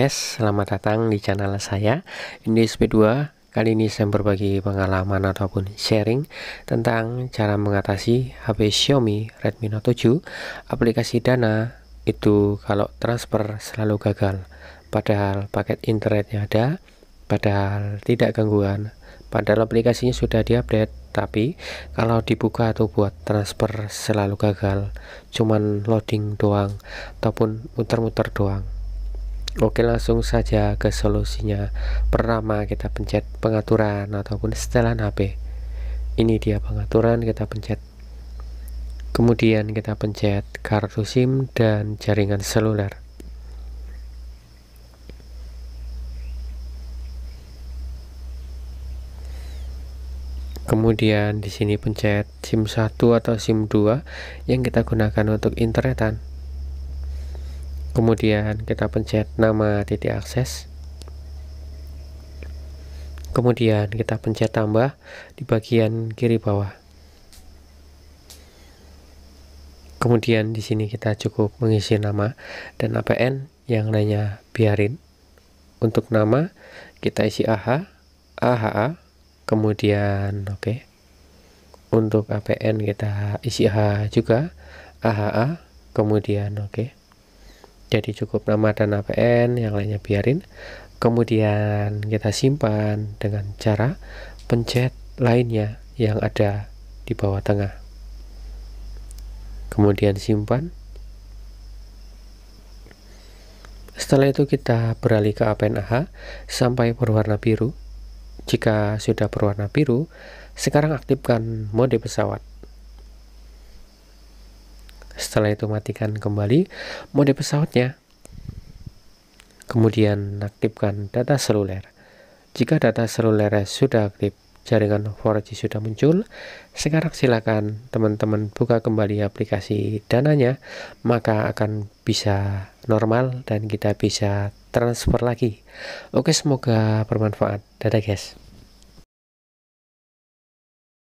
Yes, selamat datang di channel saya Ini SP2 Kali ini saya berbagi pengalaman ataupun sharing tentang cara mengatasi HP Xiaomi Redmi Note 7 aplikasi Dana itu kalau transfer selalu gagal padahal paket internetnya ada padahal tidak gangguan padahal aplikasinya sudah diupdate tapi kalau dibuka atau buat transfer selalu gagal cuman loading doang ataupun muter-muter doang Oke langsung saja ke solusinya Pertama kita pencet pengaturan ataupun setelan HP Ini dia pengaturan kita pencet Kemudian kita pencet kartu SIM dan jaringan seluler Kemudian di sini pencet SIM 1 atau SIM 2 yang kita gunakan untuk internetan kemudian kita pencet nama titik akses kemudian kita pencet tambah di bagian kiri bawah kemudian di sini kita cukup mengisi nama dan APN yang lainnya biarin untuk nama kita isi AH AHA kemudian oke okay. untuk APN kita isi AH juga AHA kemudian oke okay jadi cukup nama dan APN yang lainnya biarin kemudian kita simpan dengan cara pencet lainnya yang ada di bawah tengah kemudian simpan setelah itu kita beralih ke APN AH sampai berwarna biru jika sudah berwarna biru sekarang aktifkan mode pesawat setelah itu matikan kembali mode pesawatnya. Kemudian aktifkan data seluler. Jika data seluler sudah aktif, jaringan 4G sudah muncul, sekarang silakan teman-teman buka kembali aplikasi dananya, maka akan bisa normal dan kita bisa transfer lagi. Oke, semoga bermanfaat. Dadah guys.